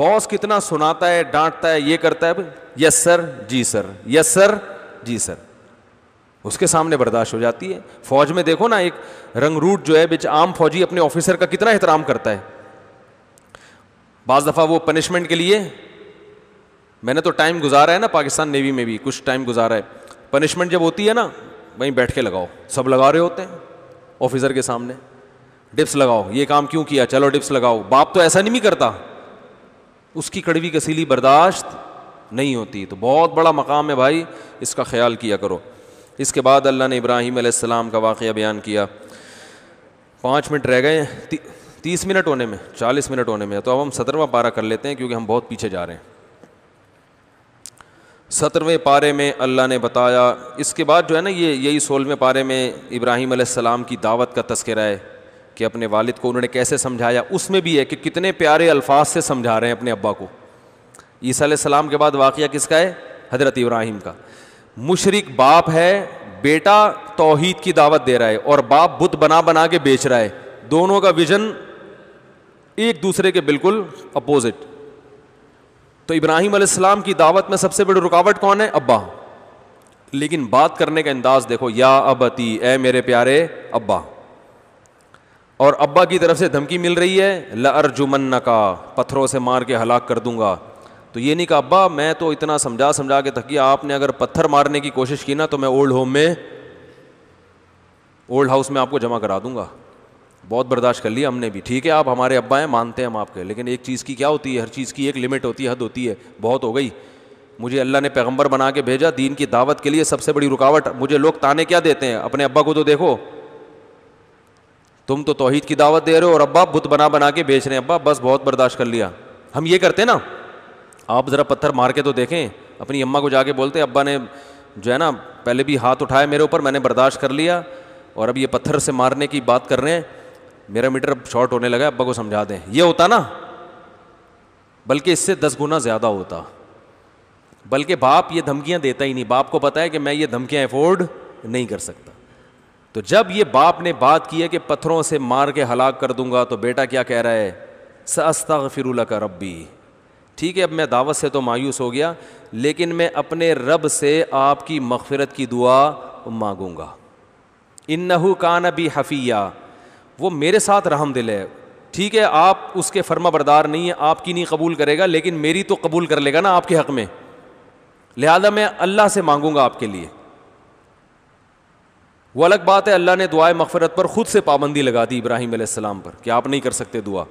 बॉस कितना सुनाता है डांटता है ये करता है यस सर जी सर यस सर जी सर उसके सामने बर्दाश्त हो जाती है फौज में देखो ना एक रंगरूट जो है बिच आम फौजी अपने ऑफिसर का कितना एहतराम करता है बाज़ दफ़ा वो पनिशमेंट के लिए मैंने तो टाइम गुजारा है ना पाकिस्तान नेवी में भी कुछ टाइम गुजारा है पनिशमेंट जब होती है ना वहीं बैठ के लगाओ सब लगा रहे होते हैं ऑफिसर के सामने डिप्स लगाओ ये काम क्यों किया चलो डिप्स लगाओ बाप तो ऐसा नहीं भी करता उसकी कड़वी कसीली बर्दाश्त नहीं होती तो बहुत बड़ा मकाम है भाई इसका ख्याल किया करो इसके बाद अल्लाह ने इब्राहिम आसमाम का वाक़ बयान किया पाँच मिनट रह गए ती, तीस मिनट होने में चालीस मिनट होने में तो अब हम सत्रहवा पारा कर लेते हैं क्योंकि हम बहुत पीछे जा रहे हैं सत्रहवें पारे में अल्लाह ने बताया इसके बाद जो है ना ये यही सोलहवें पारे में इब्राहिम सलाम की दावत का तस्करा है कि अपने वालिद को उन्होंने कैसे समझाया उसमें भी है कि कितने प्यारे अल्फाज से समझा रहे हैं अपने अब्बा को ईसा सलाम के बाद वाक़ किसका है हज़रत इब्राहिम का मुशरक बाप है बेटा तोहद की दावत दे रहा है और बाप बुत बना बना के बेच रहा है दोनों का विज़न एक दूसरे के बिल्कुल अपोज़िट तो इब्राहिम अलैहिस्सलाम की दावत में सबसे बड़ी रुकावट कौन है अब्बा लेकिन बात करने का अंदाज देखो या अबती ए मेरे प्यारे अब्बा और अब्बा की तरफ से धमकी मिल रही है ल लर्जुमन का पत्थरों से मार के हलाक कर दूंगा तो ये नहीं कहा अब्बा मैं तो इतना समझा समझा के थकी आपने अगर पत्थर मारने की कोशिश की ना तो मैं ओल्ड होम में ओल्ड हाउस में आपको जमा करा दूंगा बहुत बर्दाश्त कर लिया हमने भी ठीक है आप हमारे अब्बा हैं मानते हैं हम आपके लेकिन एक चीज़ की क्या होती है हर चीज़ की एक लिमिट होती है हद होती है बहुत हो गई मुझे अल्लाह ने पैगंबर बना के भेजा दीन की दावत के लिए सबसे बड़ी रुकावट मुझे लोग ताने क्या देते हैं अपने अब्बा को तो देखो तुम तो तोहहीद की दावत दे रहे हो और अब्बा बुत बना बना के बेच रहे हैं अब्बा बस बहुत बर्दाश्त कर लिया हम ये करते ना आप ज़रा पत्थर मार के तो देखें अपनी अम्मा को जाके बोलते हैं अब्बा ने जो है ना पहले भी हाथ उठाए मेरे ऊपर मैंने बर्दाश्त कर लिया और अब ये पत्थर से मारने की बात कर रहे हैं मेरा मीटर शॉर्ट होने लगा अब्बा को समझा दें ये होता ना बल्कि इससे दस गुना ज़्यादा होता बल्कि बाप ये धमकियां देता ही नहीं बाप को पता है कि मैं ये धमकियां अफोर्ड नहीं कर सकता तो जब ये बाप ने बात की है कि पत्थरों से मार के हलाक कर दूंगा तो बेटा क्या कह रहा है सस्ता फिर का रबी ठीक है अब मैं दावत से तो मायूस हो गया लेकिन मैं अपने रब से आपकी मगफरत की दुआ मांगूंगा इन्नहू कान बी हफ़िया वो मेरे साथ रहम दिल है ठीक है आप उसके फर्मा बरदार नहीं है आपकी नहीं कबूल करेगा लेकिन मेरी तो कबूल कर लेगा ना आपके हक में लिहाजा मैं अल्लाह से मांगूंगा आपके लिए वो अलग बात है अल्लाह ने दुआ मफ़रत पर ख़ुद से पाबंदी लगा दी इब्राहिम आसमाम पर कि आप नहीं कर सकते दुआ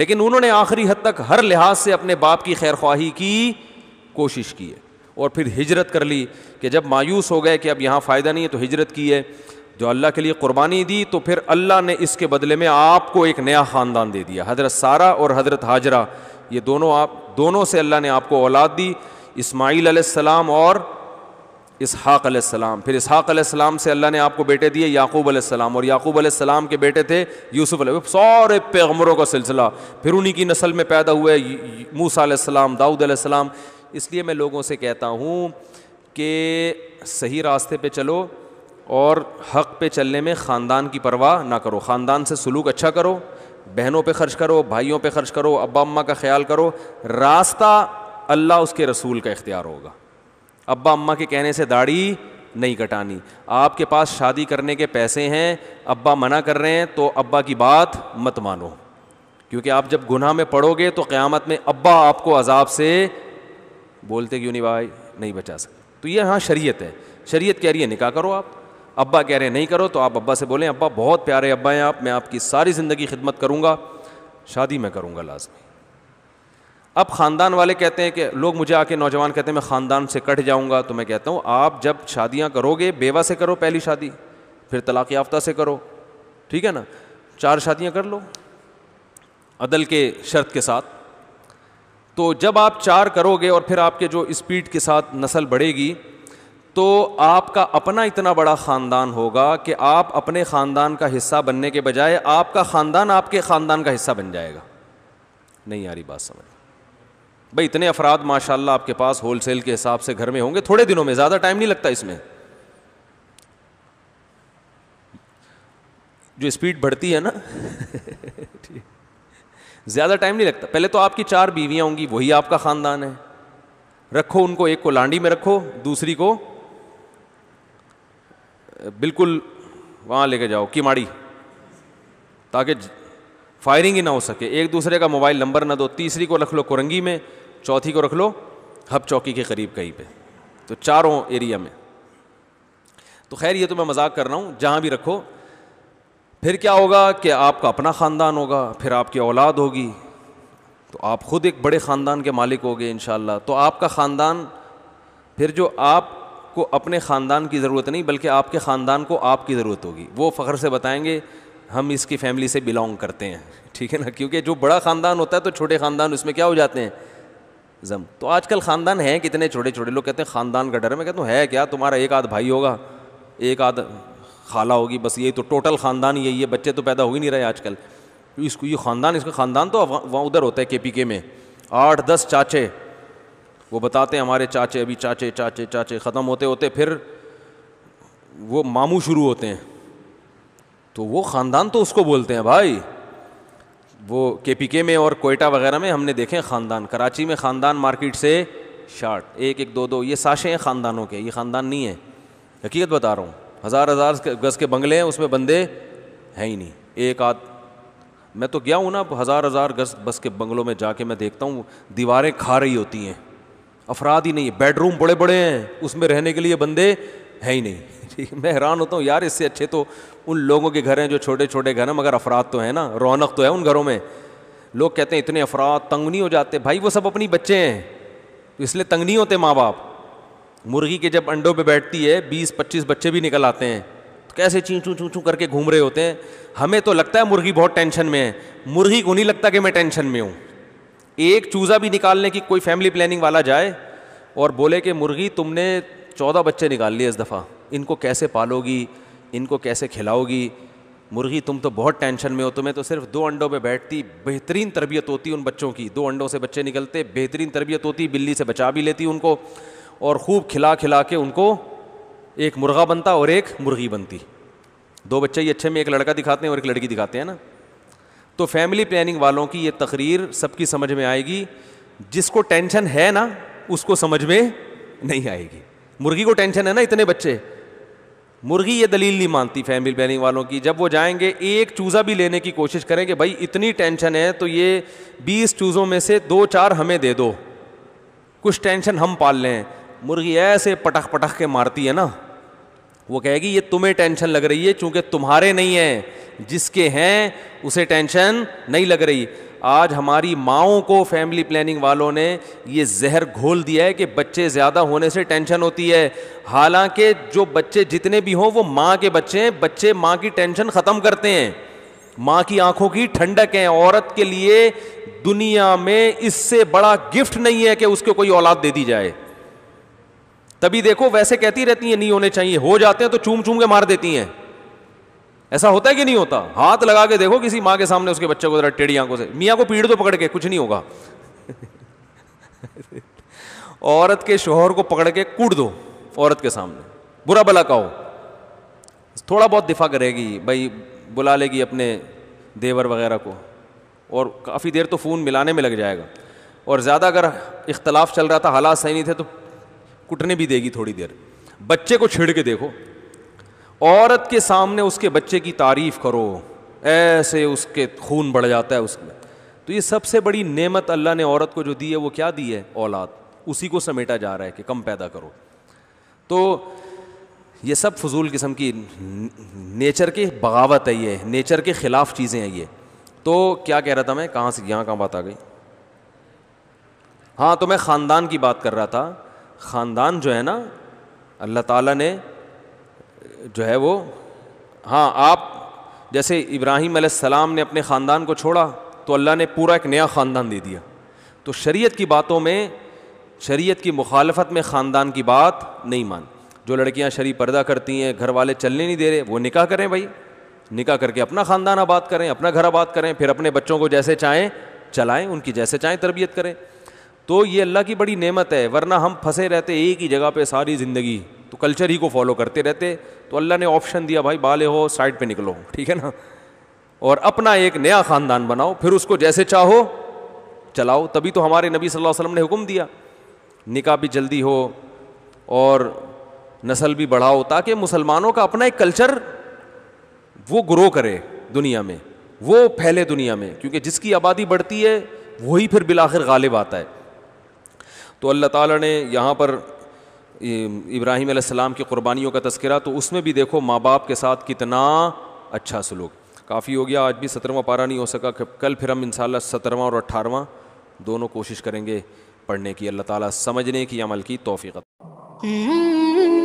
लेकिन उन्होंने आखिरी हद तक हर लिहाज से अपने बाप की खैर ख्वाही की कोशिश की है और फिर हिजरत कर ली कि जब मायूस हो गए कि अब यहाँ फ़ायदा नहीं है तो हिजरत की है जो अल्लाह के लिए कुर्बानी दी तो फिर अल्लाह ने इसके बदले में आपको एक नया ख़ानदान दे दिया हज़रत सारा और हज़रत हाजरा ये दोनों आप दोनों से अल्लाह ने आपको औलाद दी इस्माईल आसमाम और इसहाक़ आसमाम फिर इसहाक़ आसमाम से अल्लाह ने आपको बेटे दिए याकूब आसमाम और याकूब आसमाम के बेटे थे यूसुफ सारे पैगमरों का सिलसिला फिर उन्हीं की नस्ल में पैदा हुए मूसा आसमाम दाऊद आसमाम इसलिए मैं लोगों से कहता हूँ कि सही रास्ते पर चलो और हक़ पे चलने में ख़ानदान की परवाह ना करो ख़ानदान से सलूक अच्छा करो बहनों पे खर्च करो भाइयों पे खर्च करो अब्बा अम्मा का ख्याल करो रास्ता अल्लाह उसके रसूल का इख्तियार होगा अब्बा अम्मा के कहने से दाढ़ी नहीं कटानी आपके पास शादी करने के पैसे हैं अब्बा मना कर रहे हैं तो अब्बा की बात मत मानो क्योंकि आप जब गुनाह में पड़ोगे तो क़्यामत में अब्बा आपको अजाब से बोलते क्यों नहीं भाई नहीं बचा सकते तो ये हाँ शरीयत है शरीयत कह रही है निकाह करो आप अब्बा कह रहे नहीं करो तो आप अब्बा से बोलें अब्बा बहुत प्यारे अब्बा हैं आप मैं आपकी सारी ज़िंदगी खिदमत करूँगा शादी मैं करूँगा लाजमी अब ख़ानदान वाले कहते हैं कि लोग मुझे आके नौजवान कहते हैं मैं ख़ानदान से कट जाऊँगा तो मैं कहता हूँ आप जब शादियाँ करोगे बेवा से करो पहली शादी फिर तलाक़ याफ्ता से करो ठीक है ना चार शादियाँ कर लो अदल के शर्त के साथ तो जब आप चार करोगे और फिर आपके जो स्पीड के साथ नस्ल बढ़ेगी तो आपका अपना इतना बड़ा ख़ानदान होगा कि आप अपने ख़ानदान का हिस्सा बनने के बजाय आपका ख़ानदान आपके ख़ानदान का हिस्सा बन जाएगा नहीं यारी बात समझ भाई इतने अफराद माशाल्लाह आपके पास होल सेल के हिसाब से घर में होंगे थोड़े दिनों में ज़्यादा टाइम नहीं लगता इसमें जो स्पीड बढ़ती है ना ज़्यादा टाइम नहीं लगता पहले तो आपकी चार बीवियाँ होंगी वही आपका ख़ानदान है रखो उनको एक को लांडी में रखो दूसरी को बिल्कुल वहाँ लेके जाओ किमाड़ी ताकि फायरिंग ही ना हो सके एक दूसरे का मोबाइल नंबर ना दो तीसरी को रख लो कुरंगी में चौथी को रख लो हब चौकी के करीब कहीं पे तो चारों एरिया में तो खैर ये तो मैं मजाक कर रहा हूँ जहाँ भी रखो फिर क्या होगा कि आपका अपना ख़ानदान होगा फिर आपकी औलाद होगी तो आप ख़ुद एक बड़े ख़ानदान के मालिक होंगे इन तो आपका ख़ानदान फिर जो आप आपको अपने ख़ानदान की ज़रूरत नहीं बल्कि आपके ख़ानदान को आपकी ज़रूरत होगी वो फ़ख्र से बताएंगे हम इसकी फैमिली से बिलोंग करते हैं ठीक है ना क्योंकि जो बड़ा ख़ानदान होता है तो छोटे ख़ानदान उसमें क्या हो जाते हैं ज़म तो आजकल ख़ानदान हैं कितने छोटे छोटे लोग कहते हैं ख़ानदान का डर है मैं कहता हूँ है क्या तुम्हारा एक आध भाई होगा एक आध खाला होगी बस यही तो टोटल ख़ानदान यही है बच्चे तो पैदा हो ही नहीं रहे आज कल इसको ये ख़ानदान इसका ख़ानदान तो वहाँ उधर होता है के में आठ दस चाचे वो बताते हैं हमारे चाचे अभी चाचे चाचे चाचे ख़त्म होते होते फिर वो मामू शुरू होते हैं तो वो ख़ानदान तो उसको बोलते हैं भाई वो के पी के में और कोयटा वगैरह में हमने देखे हैं ख़ानदान कराची में ख़ानदान मार्केट से शार्ट एक एक दो दो ये साशे हैं ख़ानदानों के ये ख़ानदान नहीं है हकीकत बता रहा हूँ हज़ार हज़ार गज़ के बंगले हैं उसमें बंदे हैं ही नहीं एक आध मैं तो गया हूँ ना हज़ार हज़ार गज़ बस के बंगलों में जाके मैं देखता हूँ दीवारें खा रही होती हैं अफराद ही नहीं है बेडरूम बड़े बड़े हैं उसमें रहने के लिए बंदे हैं ही नहीं ठीक मैं हैरान होता हूँ यार इससे अच्छे तो उन लोगों के घर हैं जो छोटे छोटे घर हैं मगर अफराद तो हैं ना रौनक तो है उन घरों में लोग कहते हैं इतने अफराद तंग नहीं हो जाते भाई वो सब अपनी बच्चे हैं तो इसलिए तंग नहीं होते माँ बाप मुर्गी के जब अंडों पर बैठती है बीस पच्चीस बच्चे भी निकल आते हैं तो कैसे चीं चूं चूं चूं करके घूम रहे होते हैं हमें तो लगता है मुर्गी बहुत टेंशन में है मुर्गी को नहीं लगता कि मैं टेंशन में हूँ एक चूज़ा भी निकालने की कोई फैमिली प्लानिंग वाला जाए और बोले कि मुर्गी तुमने चौदह बच्चे निकाल लिए इस दफ़ा इनको कैसे पालोगी इनको कैसे खिलाओगी मुर्गी तुम तो बहुत टेंशन में हो तुम्हें तो सिर्फ दो अंडों पे बैठती बेहतरीन तरबियत होती उन बच्चों की दो अंडों से बच्चे निकलते बेहतरीन तरबियत होती बिल्ली से बचा भी लेती उनको और खूब खिला खिला के उनको एक मुर्गा बनता और एक मुर्गी बनती दो बच्चे ही अच्छे में एक लड़का दिखाते हैं और एक लड़की दिखाते हैं ना तो फैमिली प्लानिंग वालों की ये तकरीर सबकी समझ में आएगी जिसको टेंशन है ना उसको समझ में नहीं आएगी मुर्गी को टेंशन है ना इतने बच्चे मुर्गी ये दलील नहीं मानती फैमिली प्लानिंग वालों की जब वो जाएंगे एक चूज़ा भी लेने की कोशिश करें कि भाई इतनी टेंशन है तो ये बीस चूज़ों में से दो चार हमें दे दो कुछ टेंशन हम पाल लें मुर्गी ऐसे पटख पटख के मारती है ना वो कहेगी ये तुम्हें टेंशन लग रही है चूंकि तुम्हारे नहीं हैं जिसके हैं उसे टेंशन नहीं लग रही आज हमारी माओ को फैमिली प्लानिंग वालों ने ये जहर घोल दिया है कि बच्चे ज़्यादा होने से टेंशन होती है हालांकि जो बच्चे जितने भी हों वो माँ के बच्चे हैं बच्चे माँ की टेंशन ख़त्म करते हैं माँ की आंखों की ठंडक है औरत के लिए दुनिया में इससे बड़ा गिफ्ट नहीं है कि उसको कोई औलाद दे दी जाए तभी देखो वैसे कहती रहती हैं नहीं होने चाहिए हो जाते हैं तो चूम चूम के मार देती हैं ऐसा होता है कि नहीं होता हाथ लगा के देखो किसी माँ के सामने उसके बच्चे को जरा टेढ़ी आंखों से मियाँ को पीड़ दो पकड़ के कुछ नहीं होगा औरत के शोहर को पकड़ के कूट दो औरत के सामने बुरा भला कहो थोड़ा बहुत दिफा करेगी भाई बुला लेगी अपने देवर वगैरह को और काफ़ी देर तो फ़ोन मिलाने में लग जाएगा और ज़्यादा अगर इख्तलाफ चल रहा था हालात सही नहीं थे तो कुटने भी देगी थोड़ी देर बच्चे को छिड़ के देखो औरत के सामने उसके बच्चे की तारीफ करो ऐसे उसके खून बढ़ जाता है उसमें तो ये सबसे बड़ी नेमत अल्लाह ने औरत को जो दी है वो क्या दी है औलाद उसी को समेटा जा रहा है कि कम पैदा करो तो ये सब फजूल किस्म की नेचर के बगावत है ये नेचर के ख़िलाफ़ चीज़ें हैं ये तो क्या कह रहा था मैं कहाँ से यहाँ कहाँ बात आ गई हाँ तो मैं ख़ानदान की बात कर रहा था ख़ानदान जो है ना अल्लाह ताला ने जो है वो हाँ आप जैसे इब्राहिम सलाम ने अपने ख़ानदान को छोड़ा तो अल्लाह ने पूरा एक नया ख़ानदान दे दिया तो शरीयत की बातों में शरीयत की मुखालफत में ख़ानदान की बात नहीं मान जो लड़कियाँ शरी पर्दा करती हैं घर वाले चलने नहीं दे रहे वो निकाह करें भाई निकाह करके अपना ख़ानदान आबाद करें अपना घर आबाद करें फिर अपने बच्चों को जैसे चाहें चलाएं उनकी जैसे चाहें तरबियत करें तो ये अल्लाह की बड़ी नेमत है वरना हम फंसे रहते एक ही जगह पे सारी ज़िंदगी तो कल्चर ही को फॉलो करते रहते तो अल्लाह ने ऑप्शन दिया भाई बाले हो साइड पे निकलो ठीक है ना और अपना एक नया ख़ानदान बनाओ फिर उसको जैसे चाहो चलाओ तभी तो हमारे नबी सल्लल्लाहु वसम ने हुक्म दिया निका भी जल्दी हो और नस्ल भी बढ़ाओ ताकि मुसलमानों का अपना एक कल्चर वो ग्रो करे दुनिया में वो फैले दुनिया में क्योंकि जिसकी आबादी बढ़ती है वही फिर बिलाखिर गालिब आता है तो अल्लाह ताला ने यहाँ पर इब्राहिम आसमाम की क़ुरबानियों का तस्करा तो उसमें भी देखो माँ बाप के साथ कितना अच्छा सलूक काफ़ी हो गया आज भी सत्रहवा पारा नहीं हो सका कल फिर हम इन सत्रहवा और अट्ठारहवा दोनों कोशिश करेंगे पढ़ने की अल्लाह ताला समझने की अमल की तोफ़ी